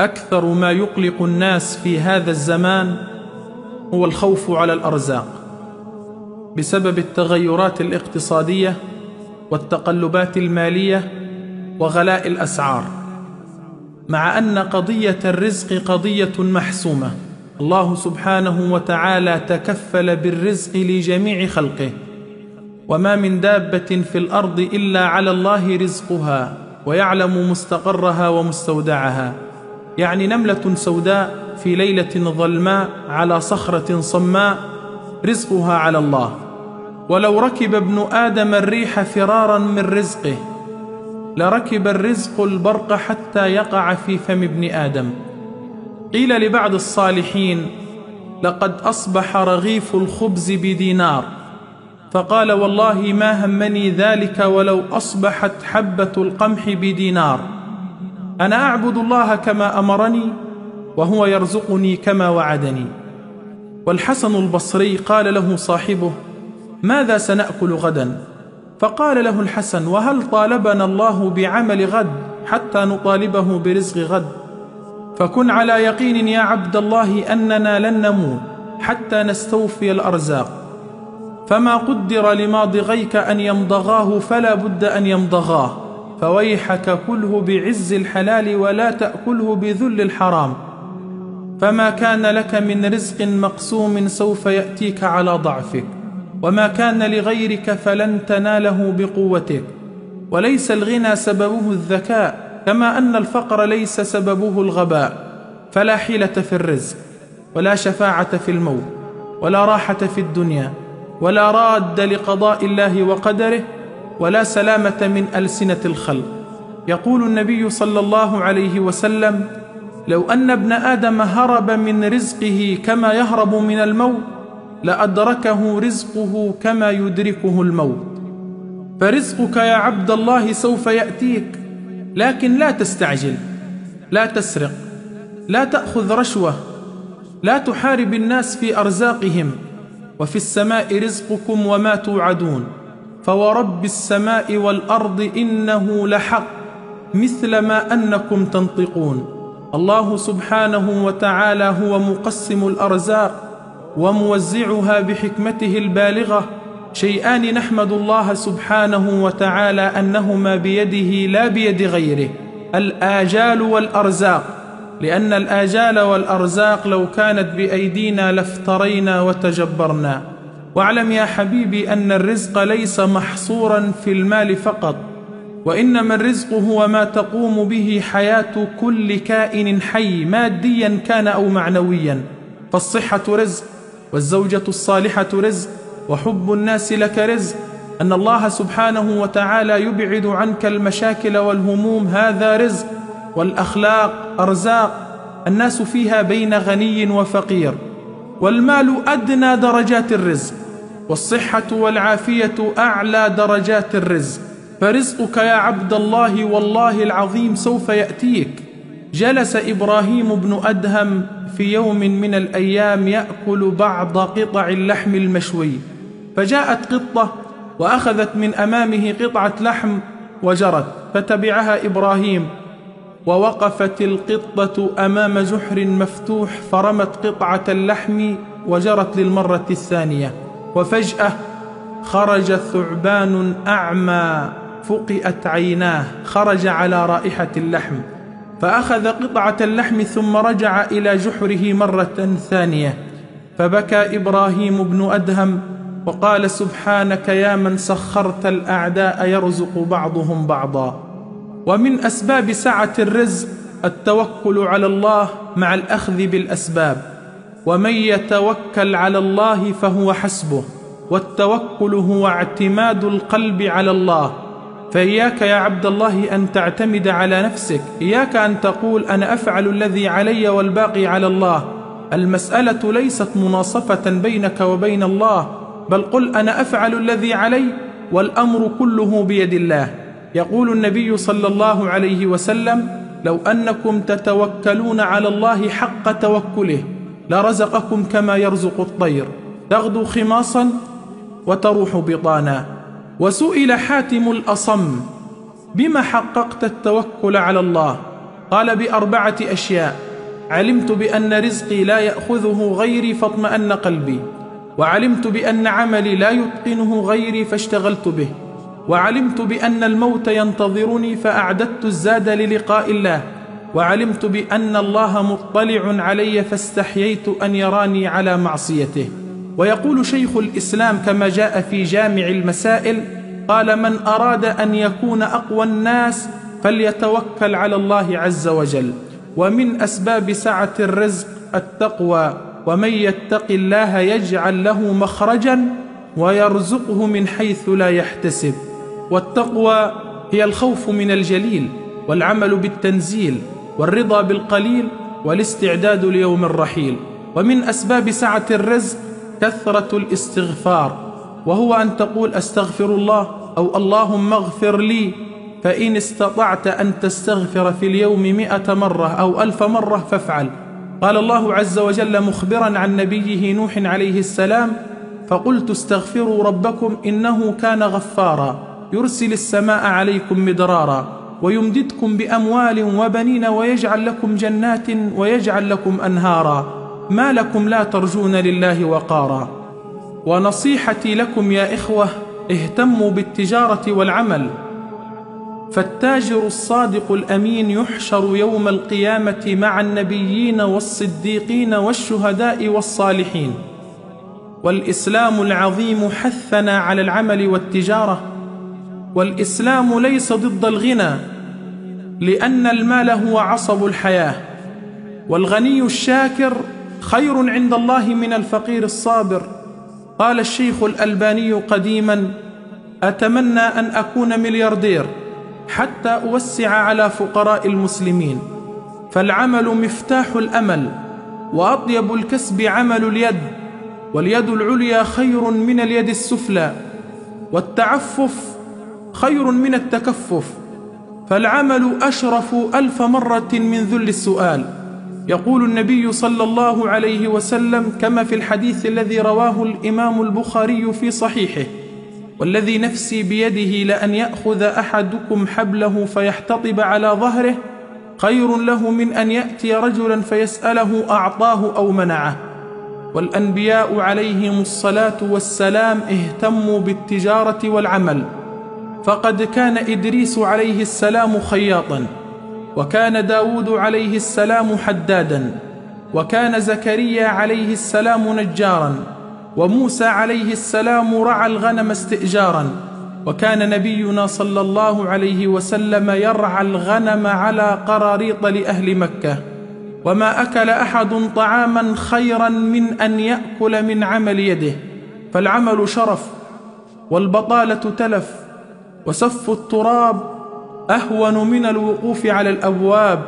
أكثر ما يقلق الناس في هذا الزمان هو الخوف على الأرزاق بسبب التغيرات الاقتصادية والتقلبات المالية وغلاء الأسعار مع أن قضية الرزق قضية محسومة الله سبحانه وتعالى تكفل بالرزق لجميع خلقه وما من دابة في الأرض إلا على الله رزقها ويعلم مستقرها ومستودعها يعني نملة سوداء في ليلة ظلماء على صخرة صماء رزقها على الله ولو ركب ابن آدم الريح فرارا من رزقه لركب الرزق البرق حتى يقع في فم ابن آدم قيل لبعض الصالحين لقد أصبح رغيف الخبز بدينار فقال والله ما همني ذلك ولو أصبحت حبة القمح بدينار أنا أعبد الله كما أمرني وهو يرزقني كما وعدني والحسن البصري قال له صاحبه ماذا سنأكل غدا فقال له الحسن وهل طالبنا الله بعمل غد حتى نطالبه برزق غد فكن على يقين يا عبد الله أننا لن نموت حتى نستوفي الأرزاق فما قدر لماضغيك أن يمضغاه فلا بد أن يمضغاه فويحك كله بعز الحلال ولا تأكله بذل الحرام فما كان لك من رزق مقسوم سوف يأتيك على ضعفك وما كان لغيرك فلن تناله بقوتك وليس الغنى سببه الذكاء كما أن الفقر ليس سببه الغباء فلا حيلة في الرزق ولا شفاعة في الموت ولا راحة في الدنيا ولا راد لقضاء الله وقدره ولا سلامة من ألسنة الخلق يقول النبي صلى الله عليه وسلم لو أن ابن آدم هرب من رزقه كما يهرب من الموت لأدركه رزقه كما يدركه الموت فرزقك يا عبد الله سوف يأتيك لكن لا تستعجل لا تسرق لا تأخذ رشوة لا تحارب الناس في أرزاقهم وفي السماء رزقكم وما توعدون فورب السماء والأرض إنه لحق مثل ما أنكم تنطقون الله سبحانه وتعالى هو مقسم الأرزاق وموزعها بحكمته البالغة شيئان نحمد الله سبحانه وتعالى أنهما بيده لا بيد غيره الآجال والأرزاق لأن الآجال والأرزاق لو كانت بأيدينا لافترينا وتجبرنا واعلم يا حبيبي أن الرزق ليس محصورا في المال فقط وإنما الرزق هو ما تقوم به حياة كل كائن حي ماديا كان أو معنويا فالصحة رزق والزوجة الصالحة رزق وحب الناس لك رزق أن الله سبحانه وتعالى يبعد عنك المشاكل والهموم هذا رزق والأخلاق أرزاق الناس فيها بين غني وفقير والمال أدنى درجات الرزق والصحة والعافية أعلى درجات الرزق فرزقك يا عبد الله والله العظيم سوف يأتيك جلس إبراهيم بن أدهم في يوم من الأيام يأكل بعض قطع اللحم المشوي فجاءت قطة وأخذت من أمامه قطعة لحم وجرت فتبعها إبراهيم ووقفت القطة أمام جحر مفتوح فرمت قطعة اللحم وجرت للمرة الثانية وفجأة خرج ثعبان أعمى فقئت عيناه خرج على رائحة اللحم فأخذ قطعة اللحم ثم رجع إلى جحره مرة ثانية فبكى إبراهيم بن أدهم وقال سبحانك يا من سخرت الأعداء يرزق بعضهم بعضا ومن أسباب سعة الرزق التوكل على الله مع الأخذ بالأسباب ومن يتوكل على الله فهو حسبه والتوكل هو اعتماد القلب على الله فإياك يا عبد الله أن تعتمد على نفسك إياك أن تقول أنا أفعل الذي علي والباقي على الله المسألة ليست مناصفة بينك وبين الله بل قل أنا أفعل الذي علي والأمر كله بيد الله يقول النبي صلى الله عليه وسلم لو أنكم تتوكلون على الله حق توكله لرزقكم كما يرزق الطير تغدو خماصا وتروح بطانا وسئل حاتم الأصم بما حققت التوكل على الله قال بأربعة أشياء علمت بأن رزقي لا يأخذه غيري فاطمأن قلبي وعلمت بأن عملي لا يتقنه غيري فاشتغلت به وعلمت بأن الموت ينتظرني فأعددت الزاد للقاء الله وعلمت بأن الله مطلع علي فاستحييت أن يراني على معصيته ويقول شيخ الإسلام كما جاء في جامع المسائل قال من أراد أن يكون أقوى الناس فليتوكل على الله عز وجل ومن أسباب سعة الرزق التقوى ومن يتق الله يجعل له مخرجا ويرزقه من حيث لا يحتسب والتقوى هي الخوف من الجليل والعمل بالتنزيل والرضا بالقليل والاستعداد ليوم الرحيل ومن أسباب سعة الرزق كثرة الاستغفار وهو أن تقول أستغفر الله أو اللهم اغفر لي فإن استطعت أن تستغفر في اليوم مئة مرة أو ألف مرة فافعل قال الله عز وجل مخبرا عن نبيه نوح عليه السلام فقلت استغفروا ربكم إنه كان غفارا يرسل السماء عليكم مدرارا ويمددكم بأموال وبنين ويجعل لكم جنات ويجعل لكم أنهارا ما لكم لا ترجون لله وقارا ونصيحتي لكم يا إخوة اهتموا بالتجارة والعمل فالتاجر الصادق الأمين يحشر يوم القيامة مع النبيين والصديقين والشهداء والصالحين والإسلام العظيم حثنا على العمل والتجارة والإسلام ليس ضد الغنى لأن المال هو عصب الحياة والغني الشاكر خير عند الله من الفقير الصابر قال الشيخ الألباني قديما أتمنى أن أكون ملياردير حتى أوسع على فقراء المسلمين فالعمل مفتاح الأمل وأطيب الكسب عمل اليد واليد العليا خير من اليد السفلى والتعفف خير من التكفف فالعمل أشرف ألف مرة من ذل السؤال يقول النبي صلى الله عليه وسلم كما في الحديث الذي رواه الإمام البخاري في صحيحه والذي نفسي بيده لأن يأخذ أحدكم حبله فيحتطب على ظهره خير له من أن يأتي رجلا فيسأله أعطاه أو منعه والأنبياء عليهم الصلاة والسلام اهتموا بالتجارة والعمل فقد كان إدريس عليه السلام خياطا وكان داود عليه السلام حدادا وكان زكريا عليه السلام نجارا وموسى عليه السلام رعى الغنم استئجارا وكان نبينا صلى الله عليه وسلم يرعى الغنم على قراريط لأهل مكة وما أكل أحد طعاما خيرا من أن يأكل من عمل يده فالعمل شرف والبطالة تلف وسف التراب أهون من الوقوف على الأبواب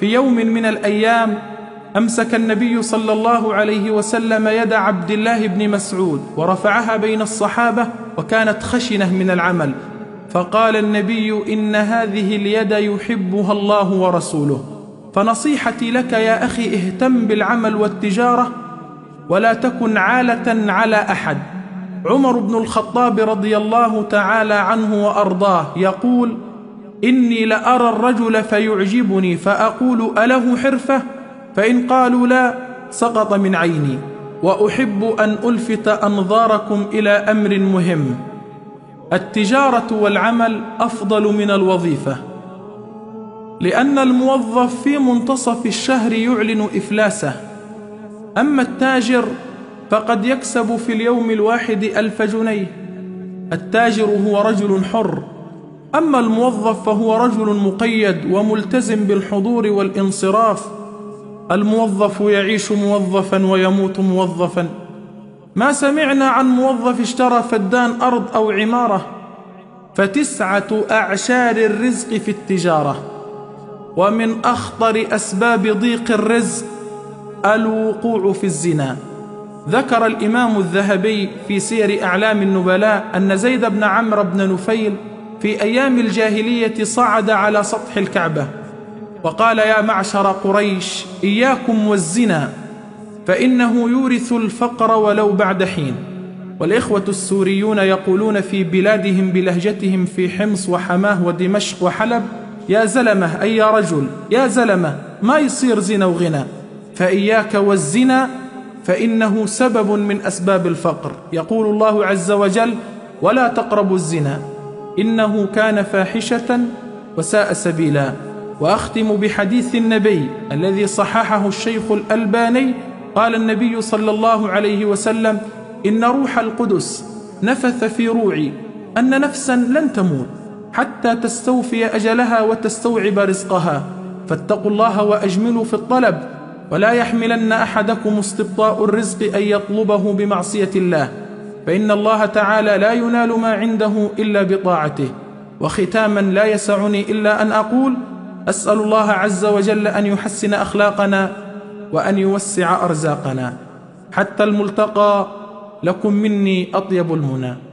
في يوم من الأيام أمسك النبي صلى الله عليه وسلم يد عبد الله بن مسعود ورفعها بين الصحابة وكانت خشنة من العمل فقال النبي إن هذه اليد يحبها الله ورسوله فنصيحتي لك يا أخي اهتم بالعمل والتجارة ولا تكن عالة على أحد عمر بن الخطاب رضي الله تعالى عنه وارضاه يقول اني لارى الرجل فيعجبني فاقول اله حرفه فان قالوا لا سقط من عيني واحب ان الفت انظاركم الى امر مهم التجاره والعمل افضل من الوظيفه لان الموظف في منتصف الشهر يعلن افلاسه اما التاجر فقد يكسب في اليوم الواحد ألف جنيه التاجر هو رجل حر أما الموظف فهو رجل مقيد وملتزم بالحضور والانصراف الموظف يعيش موظفا ويموت موظفا ما سمعنا عن موظف اشترى فدان أرض أو عمارة فتسعة أعشار الرزق في التجارة ومن أخطر أسباب ضيق الرزق الوقوع في الزنا ذكر الإمام الذهبي في سير أعلام النبلاء أن زيد بن عمرو بن نفيل في أيام الجاهلية صعد على سطح الكعبة وقال يا معشر قريش إياكم والزنا فإنه يورث الفقر ولو بعد حين والإخوة السوريون يقولون في بلادهم بلهجتهم في حمص وحماه ودمشق وحلب يا زلمة أي يا رجل يا زلمة ما يصير زنا وغنى فإياك والزنا فإنه سبب من أسباب الفقر يقول الله عز وجل ولا تقربوا الزنا إنه كان فاحشة وساء سبيلا وأختم بحديث النبي الذي صححه الشيخ الألباني قال النبي صلى الله عليه وسلم إن روح القدس نفث في روعي أن نفسا لن تموت حتى تستوفي أجلها وتستوعب رزقها فاتقوا الله وأجملوا في الطلب ولا يحملن أحدكم استبطاء الرزق أن يطلبه بمعصية الله فإن الله تعالى لا ينال ما عنده إلا بطاعته وختاما لا يسعني إلا أن أقول أسأل الله عز وجل أن يحسن أخلاقنا وأن يوسع أرزاقنا حتى الملتقى لكم مني أطيب المنى